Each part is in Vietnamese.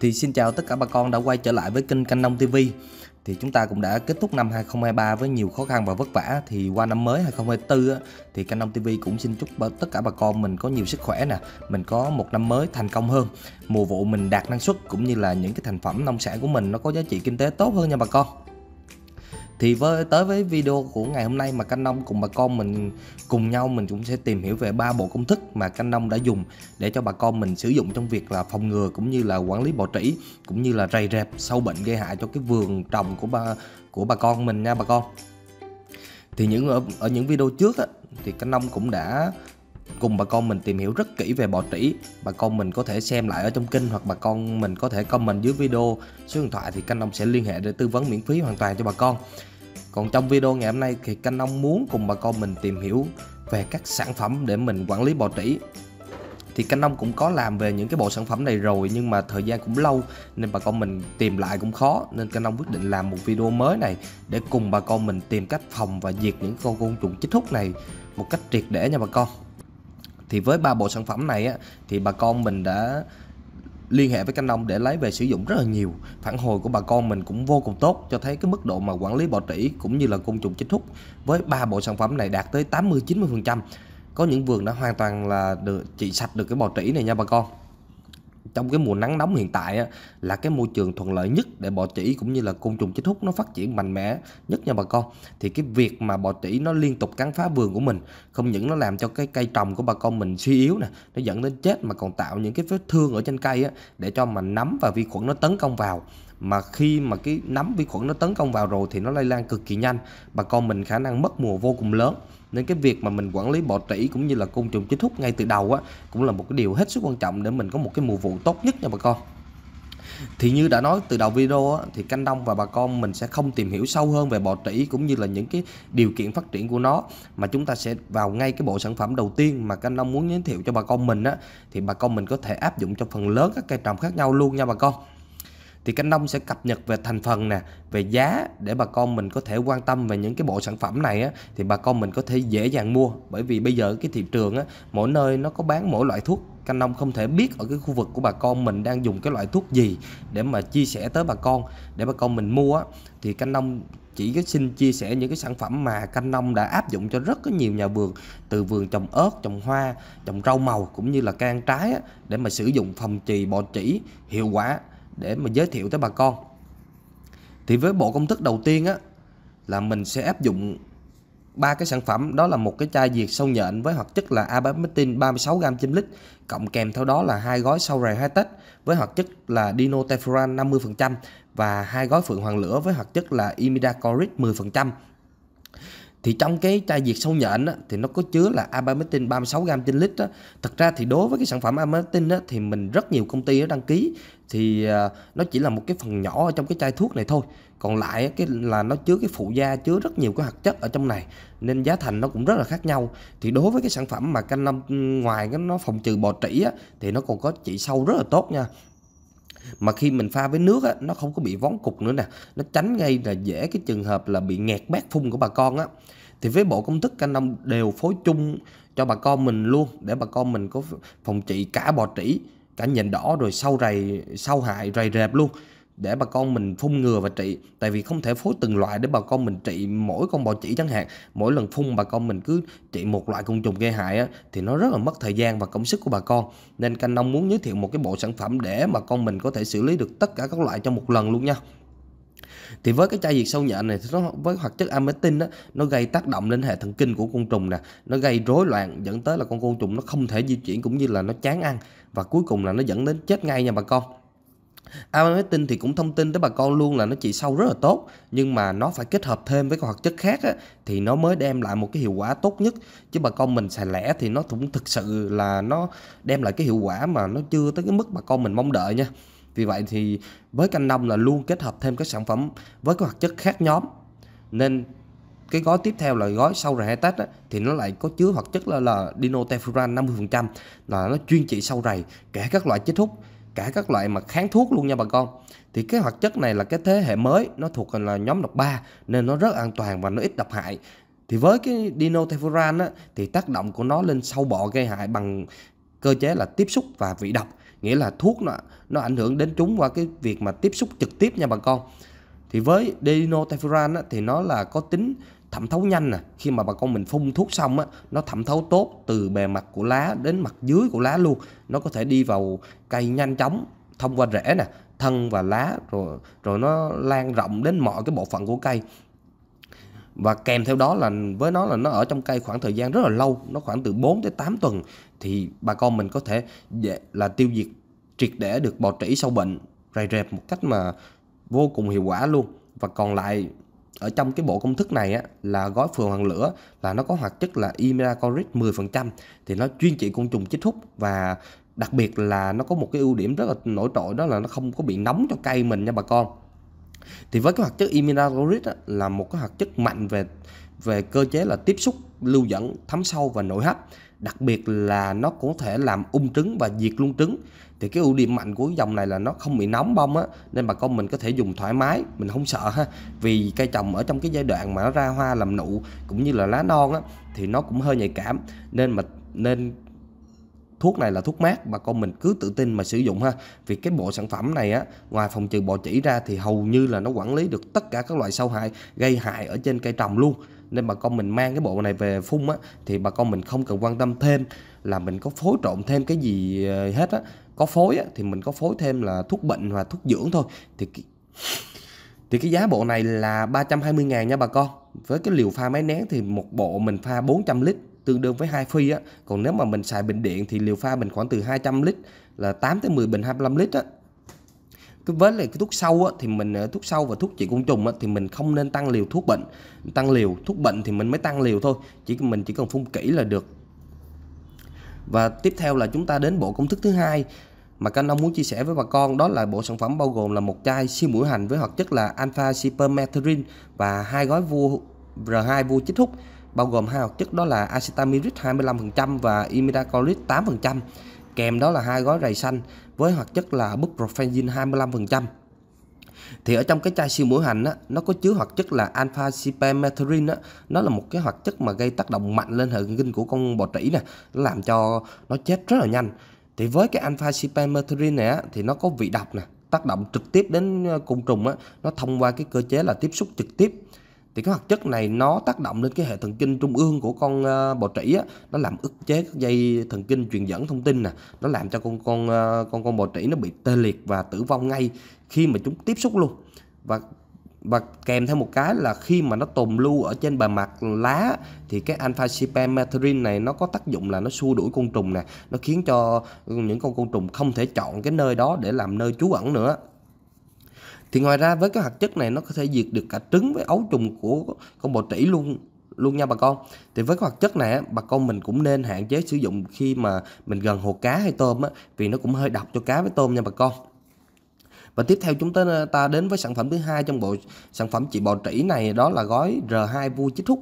Thì xin chào tất cả bà con đã quay trở lại với kênh Canh Nông TV Thì chúng ta cũng đã kết thúc năm 2023 với nhiều khó khăn và vất vả Thì qua năm mới 2024 thì Canh Nông TV cũng xin chúc tất cả bà con mình có nhiều sức khỏe nè Mình có một năm mới thành công hơn Mùa vụ mình đạt năng suất cũng như là những cái thành phẩm nông sản của mình nó có giá trị kinh tế tốt hơn nha bà con thì với tới với video của ngày hôm nay mà canh nông cùng bà con mình cùng nhau mình cũng sẽ tìm hiểu về ba bộ công thức mà canh nông đã dùng để cho bà con mình sử dụng trong việc là phòng ngừa cũng như là quản lý bọ trĩ cũng như là rầy rẹp sâu bệnh gây hại cho cái vườn trồng của ba của bà con mình nha bà con thì những ở, ở những video trước á, thì canh nông cũng đã cùng bà con mình tìm hiểu rất kỹ về bọ trĩ bà con mình có thể xem lại ở trong kênh hoặc bà con mình có thể comment dưới video số điện thoại thì canh nông sẽ liên hệ để tư vấn miễn phí hoàn toàn cho bà con còn trong video ngày hôm nay thì Canh Ông muốn cùng bà con mình tìm hiểu về các sản phẩm để mình quản lý bò trĩ thì canh nông cũng có làm về những cái bộ sản phẩm này rồi nhưng mà thời gian cũng lâu nên bà con mình tìm lại cũng khó nên canh nông quyết định làm một video mới này để cùng bà con mình tìm cách phòng và diệt những con côn trùng chích hút này một cách triệt để nha bà con thì với ba bộ sản phẩm này á, thì bà con mình đã liên hệ với canh nông để lấy về sử dụng rất là nhiều phản hồi của bà con mình cũng vô cùng tốt cho thấy cái mức độ mà quản lý bọ trĩ cũng như là côn trùng chích hút với ba bộ sản phẩm này đạt tới 80 90 có những vườn đã hoàn toàn là được trị sạch được cái bọ trĩ này nha bà con trong cái mùa nắng nóng hiện tại á, là cái môi trường thuận lợi nhất để bọ trĩ cũng như là côn trùng chích hút nó phát triển mạnh mẽ nhất nha bà con thì cái việc mà bọ trĩ nó liên tục cắn phá vườn của mình không những nó làm cho cái cây trồng của bà con mình suy yếu nè nó dẫn đến chết mà còn tạo những cái vết thương ở trên cây á, để cho mà nấm và vi khuẩn nó tấn công vào mà khi mà cái nấm vi khuẩn nó tấn công vào rồi thì nó lây lan cực kỳ nhanh bà con mình khả năng mất mùa vô cùng lớn nên cái việc mà mình quản lý bọ trĩ cũng như là côn trùng chích hút ngay từ đầu á cũng là một cái điều hết sức quan trọng để mình có một cái mùa vụ tốt nhất nha bà con thì như đã nói từ đầu video á, thì canh đông và bà con mình sẽ không tìm hiểu sâu hơn về bò trĩ cũng như là những cái điều kiện phát triển của nó mà chúng ta sẽ vào ngay cái bộ sản phẩm đầu tiên mà canh đông muốn giới thiệu cho bà con mình á, thì bà con mình có thể áp dụng cho phần lớn các cây trồng khác nhau luôn nha bà con thì Canh Nông sẽ cập nhật về thành phần nè, về giá để bà con mình có thể quan tâm về những cái bộ sản phẩm này á, thì bà con mình có thể dễ dàng mua bởi vì bây giờ cái thị trường á, mỗi nơi nó có bán mỗi loại thuốc Canh Nông không thể biết ở cái khu vực của bà con mình đang dùng cái loại thuốc gì để mà chia sẻ tới bà con để bà con mình mua á, thì Canh Nông chỉ có xin chia sẻ những cái sản phẩm mà canh nông đã áp dụng cho rất có nhiều nhà vườn từ vườn trồng ớt trồng hoa trồng rau màu cũng như là can trái để mà sử dụng phòng trì bọ trĩ hiệu quả để mà giới thiệu tới bà con thì với bộ công thức đầu tiên á là mình sẽ áp dụng ba cái sản phẩm đó là một cái chai diệt sâu nhện với hoạt chất là abamectin 36g trên lít cộng kèm theo đó là hai gói sâu rầy hai tết với hoạt chất là dinotefuran 50% và hai gói phượng hoàng lửa với hoạt chất là imidaclorid 10% thì trong cái chai diệt sâu nhện á, thì nó có chứa là abametin 36 gram trên lít á. thật ra thì đối với cái sản phẩm abametin á, thì mình rất nhiều công ty nó đăng ký thì à, nó chỉ là một cái phần nhỏ ở trong cái chai thuốc này thôi còn lại cái là nó chứa cái phụ gia chứa rất nhiều cái hoạt chất ở trong này nên giá thành nó cũng rất là khác nhau thì đối với cái sản phẩm mà canh năm ngoài cái nó phòng trừ bò trĩ á, thì nó còn có trị sâu rất là tốt nha mà khi mình pha với nước á, nó không có bị vón cục nữa nè nó tránh ngay là dễ cái trường hợp là bị nghẹt bát phun của bà con á thì với bộ công thức canh đông đều phối chung cho bà con mình luôn để bà con mình có phòng trị cả bò trĩ cả nhện đỏ rồi sâu rầy sâu hại rầy rệp luôn để bà con mình phun ngừa và trị tại vì không thể phối từng loại để bà con mình trị mỗi con bọ chỉ chẳng hạn mỗi lần phun bà con mình cứ trị một loại côn trùng gây hại á, thì nó rất là mất thời gian và công sức của bà con nên canh nông muốn giới thiệu một cái bộ sản phẩm để bà con mình có thể xử lý được tất cả các loại trong một lần luôn nha thì với cái chai diệt sâu nhện này thì nó với hoạt chất ametin đó, nó gây tác động lên hệ thần kinh của côn trùng nè nó gây rối loạn dẫn tới là con côn trùng nó không thể di chuyển cũng như là nó chán ăn và cuối cùng là nó dẫn đến chết ngay nha bà con Amarketing thì cũng thông tin tới bà con luôn là nó trị sâu rất là tốt nhưng mà nó phải kết hợp thêm với các hoạt chất khác á, thì nó mới đem lại một cái hiệu quả tốt nhất chứ bà con mình xài lẻ thì nó cũng thực sự là nó đem lại cái hiệu quả mà nó chưa tới cái mức bà con mình mong đợi nha vì vậy thì với canh nông là luôn kết hợp thêm các sản phẩm với các hoạt chất khác nhóm nên cái gói tiếp theo là gói sâu rầy hay tết á, thì nó lại có chứa hoạt chất là, là dinotefuran 50% là nó chuyên trị sâu rầy kể các loại chất hút cả các loại mà kháng thuốc luôn nha bà con thì cái hoạt chất này là cái thế hệ mới nó thuộc là nhóm độc 3 nên nó rất an toàn và nó ít độc hại thì với cái dinotefuran á, thì tác động của nó lên sâu bọ gây hại bằng cơ chế là tiếp xúc và vị độc nghĩa là thuốc nó nó ảnh hưởng đến chúng qua cái việc mà tiếp xúc trực tiếp nha bà con thì với dinotefuran á, thì nó là có tính thẩm thấu nhanh nè à. khi mà bà con mình phun thuốc xong á nó thẩm thấu tốt từ bề mặt của lá đến mặt dưới của lá luôn nó có thể đi vào cây nhanh chóng thông qua rễ nè thân và lá rồi rồi nó lan rộng đến mọi cái bộ phận của cây và kèm theo đó là với nó là nó ở trong cây khoảng thời gian rất là lâu nó khoảng từ 4 tới 8 tuần thì bà con mình có thể để là tiêu diệt triệt để được bọ trĩ sâu bệnh rầy rẹp một cách mà vô cùng hiệu quả luôn và còn lại ở trong cái bộ công thức này á, là gói phường hoàng lửa là nó có hoạt chất là imidacloprid 10% thì nó chuyên trị côn trùng chích hút và đặc biệt là nó có một cái ưu điểm rất là nổi trội đó là nó không có bị nóng cho cây mình nha bà con thì với cái hoạt chất imidacloprid là một cái hoạt chất mạnh về về cơ chế là tiếp xúc lưu dẫn thấm sâu và nội hấp đặc biệt là nó có thể làm ung um trứng và diệt luôn trứng thì cái ưu điểm mạnh của dòng này là nó không bị nóng bông á nên bà con mình có thể dùng thoải mái mình không sợ ha vì cây trồng ở trong cái giai đoạn mà nó ra hoa làm nụ cũng như là lá non á thì nó cũng hơi nhạy cảm nên mà nên thuốc này là thuốc mát bà con mình cứ tự tin mà sử dụng ha vì cái bộ sản phẩm này á ngoài phòng trừ bọ chỉ ra thì hầu như là nó quản lý được tất cả các loại sâu hại gây hại ở trên cây trồng luôn nên bà con mình mang cái bộ này về phun á thì bà con mình không cần quan tâm thêm là mình có phối trộn thêm cái gì ờ, hết á có phối á, thì mình có phối thêm là thuốc bệnh và thuốc dưỡng thôi thì thì cái giá bộ này là 320 ngàn nha bà con với cái liều pha máy nén thì một bộ mình pha 400 lít tương đương với hai phi á còn nếu mà mình xài bình điện thì liều pha mình khoảng từ 200 lít là 8 tới 10 bình 25 lít á cái với là cái thuốc sâu á, thì mình ờ, thuốc sâu và thuốc trị côn trùng á, thì mình không nên tăng liều thuốc bệnh tăng liều thuốc bệnh thì mình mới tăng liều thôi chỉ mình chỉ cần phun kỹ là được và tiếp theo là chúng ta đến bộ công thức thứ hai mà Canh ông muốn chia sẻ với bà con đó là bộ sản phẩm bao gồm là một chai siêu mũi hành với hoạt chất là alpha cypermethrin và hai gói vua R2 vua chích hút bao gồm hai hoạt chất đó là acetamiric 25% và imidacloprid 8% kèm đó là hai gói rầy xanh với hoạt chất là buprofenzin 25%. Thì ở trong cái chai siêu mũi hành á, nó có chứa hoạt chất là alpha cypermethrin á, nó là một cái hoạt chất mà gây tác động mạnh lên hệ thần kinh của con bò trĩ nè, làm cho nó chết rất là nhanh. Thì với cái alpha cypermethrin này á, thì nó có vị độc nè, tác động trực tiếp đến ờ, côn trùng á, nó thông qua cái cơ chế là tiếp xúc trực tiếp thì cái hoạt chất này nó tác động lên cái hệ thần kinh trung ương của con uh, ờ, bò trĩ á, nó làm ức chế các dây thần kinh truyền dẫn thông tin nè nó làm cho con con ờ, con con bò trĩ nó bị tê liệt và tử vong ngay khi mà chúng tiếp xúc luôn và và kèm theo một cái là khi mà nó tồn lưu ở trên bề mặt lá thì cái alpha cypermethrin này nó có tác dụng là nó xua đuổi côn trùng nè nó khiến cho những con côn trùng không thể chọn cái nơi đó để làm nơi trú ẩn nữa thì ngoài ra với cái hoạt chất này nó có thể diệt được cả trứng với ấu trùng của con bò trĩ luôn luôn nha bà con thì với cái hoạt chất này bà con mình cũng nên hạn chế sử dụng khi mà mình gần hồ cá hay tôm á, vì nó cũng hơi độc cho cá với tôm nha bà con và tiếp theo chúng ta đến với sản phẩm thứ hai trong bộ sản phẩm trị bò trĩ này đó là gói R2 vui chích hút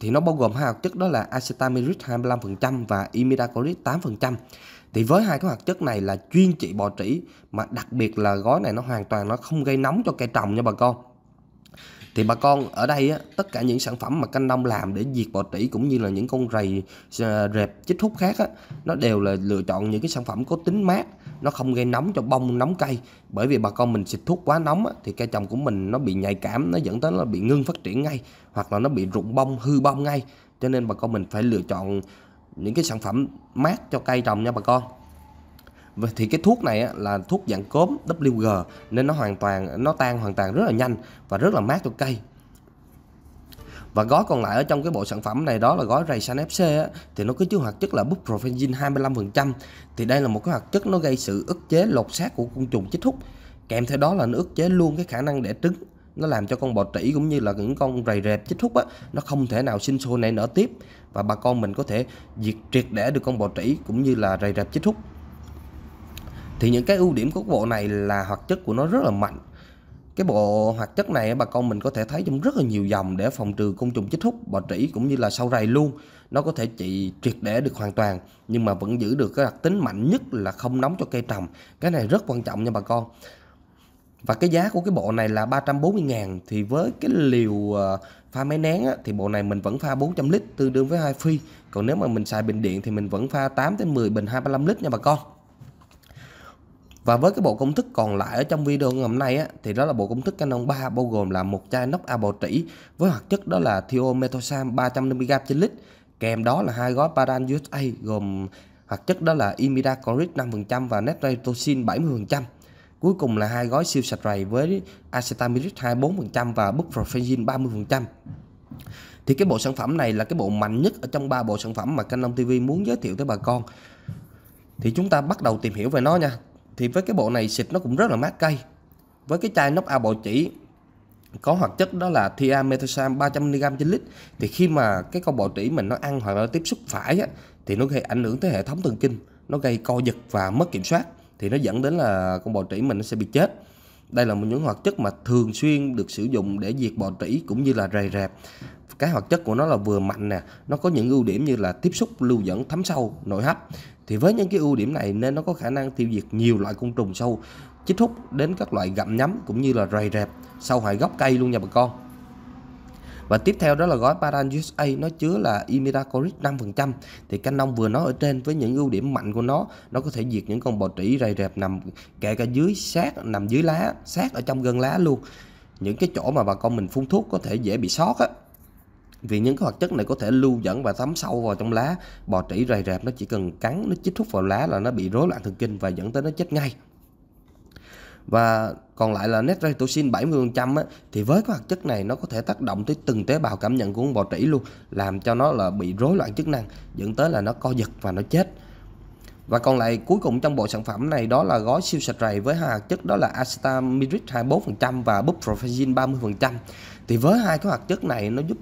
thì nó bao gồm hai hoạt chất đó là acetamiric 25% và imidacorit 8% thì với hai cái hoạt chất này là chuyên trị bọ trĩ mà đặc biệt là gói này nó hoàn toàn nó không gây nóng cho cây trồng nha bà con thì bà con ở đây á, tất cả những sản phẩm mà canh nông làm để diệt bọ trĩ cũng như là những con rầy ờ, rệp chích hút khác á, nó đều là lựa chọn những cái sản phẩm có tính mát nó không gây nóng cho bông nóng cây bởi vì bà con mình xịt thuốc quá nóng á, thì cây trồng của mình nó bị nhạy cảm nó dẫn tới nó bị ngưng phát triển ngay hoặc là nó bị rụng bông hư bông ngay cho nên bà con mình phải lựa chọn những cái sản phẩm mát cho cây trồng nha bà con thì cái thuốc này là thuốc dạng cốm WG nên nó hoàn toàn nó tan hoàn toàn rất là nhanh và rất là mát cho cây và gói còn lại ở trong cái bộ sản phẩm này đó là gói san FC thì nó có chứa hoạt chất là buprofenzin 25% thì đây là một cái hoạt chất nó gây sự ức chế lột xác của côn trùng chích hút kèm theo đó là nó ức chế luôn cái khả năng để trứng nó làm cho con bọ trĩ cũng như là những con rầy rệt chích hút á nó không thể nào sinh sôi nảy nở tiếp và bà con mình có thể diệt triệt để được con bọ trĩ cũng như là rầy rệt chích hút thì những cái ưu điểm của bộ này là hoạt chất của nó rất là mạnh cái bộ hoạt chất này bà con mình có thể thấy trong rất là nhiều dòng để phòng trừ côn trùng chích hút bọ trĩ cũng như là sâu rầy luôn nó có thể trị triệt để được hoàn toàn nhưng mà vẫn giữ được cái đặc tính mạnh nhất là không nóng cho cây trồng cái này rất quan trọng nha bà con và cái giá của cái bộ này là 340 ngàn thì với cái liều ờ, pha máy nén á, thì bộ này mình vẫn pha 400 lít tương đương với hai phi còn nếu mà mình xài bình điện thì mình vẫn pha 8 đến 10 bình 25 lít nha bà con và với cái bộ công thức còn lại ở trong video ngày hôm nay á, thì đó là bộ công thức Canon 3 bao gồm là một chai nóc A bào trĩ với hoạt chất đó là thiomethosam 350g trên lít kèm đó là hai gói Paran USA gồm hoạt chất đó là imidaclorid 5% và netoxin 70%. Cuối cùng là hai gói siêu sạch rầy với acetamidrid 24% và buprofengin 30%. Thì cái bộ sản phẩm này là cái bộ mạnh nhất ở trong ba bộ sản phẩm mà kênh Long TV muốn giới thiệu tới bà con. Thì chúng ta bắt đầu tìm hiểu về nó nha. Thì với cái bộ này xịt nó cũng rất là mát cay Với cái chai nóc A bộ chỉ có hoạt chất đó là thiamethoxam 300mg trên lít thì khi mà cái con bọ trĩ mình nó ăn hoặc là nó tiếp xúc phải á, thì nó gây ảnh hưởng tới hệ thống thần kinh nó gây co giật và mất kiểm soát thì nó dẫn đến là con bò trĩ mình nó sẽ bị chết đây là một những hoạt chất mà thường xuyên được sử dụng để diệt bọ trĩ cũng như là rầy rẹp cái hoạt chất của nó là vừa mạnh nè nó có những ưu điểm như là tiếp xúc lưu dẫn thấm sâu nội hấp thì với những cái ưu điểm này nên nó có khả năng tiêu diệt nhiều loại côn trùng sâu chích hút đến các loại gặm nhấm cũng như là rầy rẹp sâu hại gốc cây luôn nha bà con và tiếp theo đó là gói Paran USA nó chứa là Imidaclorid 5% thì canh nông vừa nói ở trên với những ưu điểm mạnh của nó nó có thể diệt những con bọ trĩ rầy rẹp nằm kể cả dưới sát nằm dưới lá sát ở trong gân lá luôn những cái chỗ mà bà con mình phun thuốc có thể dễ bị sót á vì những cái hoạt chất này có thể lưu dẫn và thấm sâu vào trong lá bò trĩ rầy rạp nó chỉ cần cắn nó chích thuốc vào lá là nó bị rối loạn thần kinh và dẫn tới nó chết ngay và còn lại là netocytosin 70% á, thì với cái hoạt chất này nó có thể tác động tới từng tế bào cảm nhận của con bò trĩ luôn làm cho nó là bị rối loạn chức năng dẫn tới là nó co giật và nó chết và còn lại cuối cùng trong bộ sản phẩm này đó là gói siêu sạch rầy với hai hoạt chất đó là acetamiric 24% và buprofazin 30%. Thì với hai cái hoạt chất này nó giúp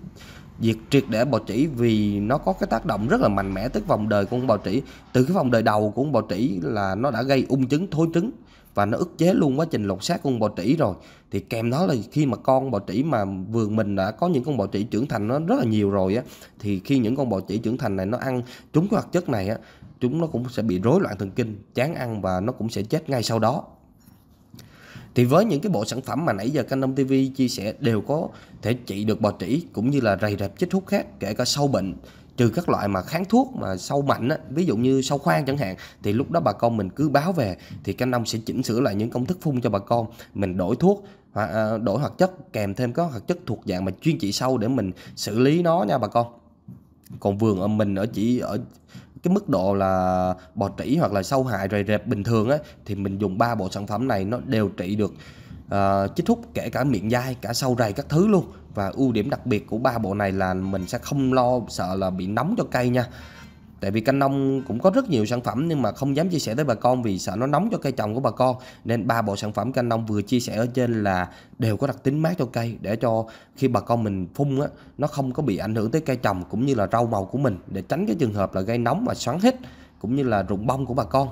diệt triệt để bò trĩ vì nó có cái tác động rất là mạnh mẽ tới vòng đời của con bò trĩ. Từ cái vòng đời đầu của con bò trĩ là nó đã gây ung chứng, thối trứng và nó ức chế luôn quá trình lột xác con bò trĩ rồi thì kèm đó là khi mà con bò trĩ mà vườn mình đã có những con bò trĩ trưởng thành nó rất là nhiều rồi á thì khi những con bò trĩ trưởng thành này nó ăn chúng cái hoạt chất này á chúng nó cũng sẽ bị rối loạn thần kinh chán ăn và nó cũng sẽ chết ngay sau đó thì với những cái bộ sản phẩm mà nãy giờ canh Đông TV chia sẻ đều có thể trị được bò trĩ cũng như là rầy rạp chích hút khác kể cả sâu bệnh trừ các loại mà kháng thuốc mà sâu mạnh á, ví dụ như sâu khoan chẳng hạn thì lúc đó bà con mình cứ báo về thì canh nông sẽ chỉnh sửa lại những công thức phun cho bà con mình đổi thuốc hoặc à, đổi hoạt chất kèm thêm có hoạt chất thuộc dạng mà chuyên trị sâu để mình xử lý nó nha bà con còn vườn ở mình ở chỉ ở cái mức độ là bò trĩ hoặc là sâu hại rầy rẹp bình thường á thì mình dùng ba bộ sản phẩm này nó đều trị được uh, ờ, chích hút kể cả miệng dai cả sâu rầy các thứ luôn và ưu điểm đặc biệt của ba bộ này là mình sẽ không lo sợ là bị nóng cho cây nha tại vì canh nông cũng có rất nhiều sản phẩm nhưng mà không dám chia sẻ tới bà con vì sợ nó nóng cho cây trồng của bà con nên ba bộ sản phẩm canh nông vừa chia sẻ ở trên là đều có đặc tính mát cho cây để cho khi bà con mình phun á nó không có bị ảnh hưởng tới cây trồng cũng như là rau màu của mình để tránh cái trường hợp là gây nóng và xoắn hết cũng như là rụng bông của bà con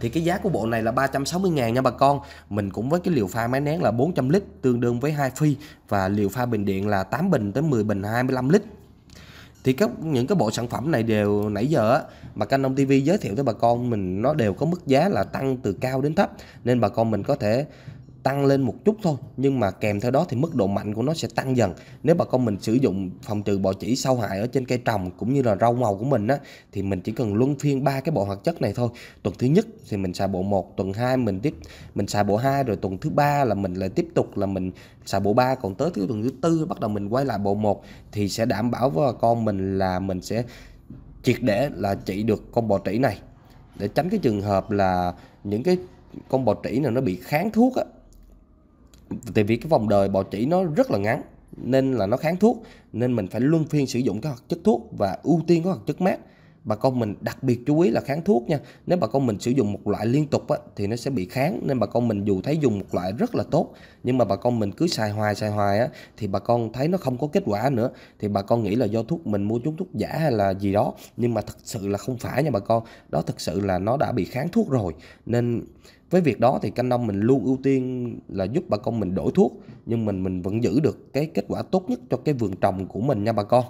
thì cái giá của bộ này là 360 ngàn nha bà con mình cũng với cái liều pha máy nén là 400 lít tương đương với hai phi và liều pha bình điện là 8 bình tới 10 bình 25 lít thì các những cái bộ sản phẩm này đều nãy giờ á, mà Canon TV giới thiệu tới bà con mình nó đều có mức giá là tăng từ cao đến thấp nên bà con mình có thể tăng lên một chút thôi nhưng mà kèm theo đó thì mức độ mạnh của nó sẽ tăng dần nếu bà con mình sử dụng phòng trừ bọ chỉ sâu hại ở trên cây trồng cũng như là rau màu của mình á thì mình chỉ cần luân phiên ba cái bộ hoạt chất này thôi tuần thứ nhất thì mình xài bộ 1 tuần 2 mình tiếp mình xài bộ 2 rồi tuần thứ ba là mình lại tiếp tục là mình xài bộ 3 còn tới thứ tuần thứ tư bắt đầu mình quay lại bộ 1 thì sẽ đảm bảo với bà con mình là mình sẽ triệt để là trị được con bọ trĩ này để tránh cái trường hợp là những cái con bò trĩ nào nó bị kháng thuốc á, tại vì cái vòng đời bào chỉ nó rất là ngắn nên là nó kháng thuốc nên mình phải luân phiên sử dụng các hoạt chất thuốc và ưu tiên các hoạt chất mát bà con mình đặc biệt chú ý là kháng thuốc nha nếu bà con mình sử dụng một loại liên tục á, thì nó sẽ bị kháng nên bà con mình dù thấy dùng một loại rất là tốt nhưng mà bà con mình cứ xài hoài xài hoài á, thì bà con thấy nó không có kết quả nữa thì bà con nghĩ là do thuốc mình mua chúng thuốc giả hay là gì đó nhưng mà thật sự là không phải nha bà con đó thật sự là nó đã bị kháng thuốc rồi nên với việc đó thì canh nông mình luôn ưu tiên là giúp bà con mình đổi thuốc nhưng mình mình vẫn giữ được cái kết quả tốt nhất cho cái vườn trồng của mình nha bà con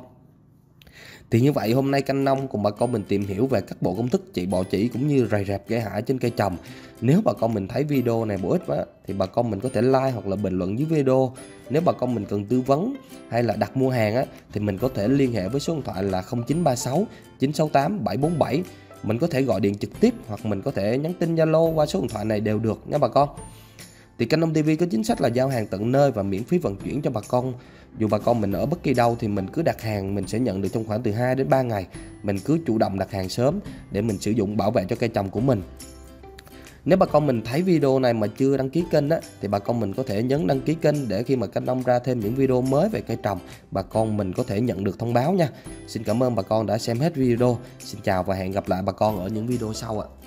thì như vậy hôm nay canh nông cùng bà con mình tìm hiểu về các bộ công thức trị bọ chỉ cũng như rầy rạp gây hại trên cây trồng. Nếu bà con mình thấy video này bổ ích quá thì bà con mình có thể like hoặc là bình luận dưới video. Nếu bà con mình cần tư vấn hay là đặt mua hàng á thì mình có thể liên hệ với số điện thoại là 0936 968 747 mình có thể gọi điện trực tiếp hoặc mình có thể nhắn tin Zalo qua số điện thoại này đều được nha bà con thì kênh nông TV có chính sách là giao hàng tận nơi và miễn phí vận chuyển cho bà con dù bà con mình ở bất kỳ đâu thì mình cứ đặt hàng mình sẽ nhận được trong khoảng từ 2 đến 3 ngày mình cứ chủ động đặt hàng sớm để mình sử dụng bảo vệ cho cây trồng của mình nếu bà con mình thấy video này mà chưa đăng ký kênh á, thì bà con mình có thể nhấn đăng ký kênh để khi mà kênh ông ra thêm những video mới về cây trồng, bà con mình có thể nhận được thông báo nha. Xin cảm ơn bà con đã xem hết video. Xin chào và hẹn gặp lại bà con ở những video sau ạ.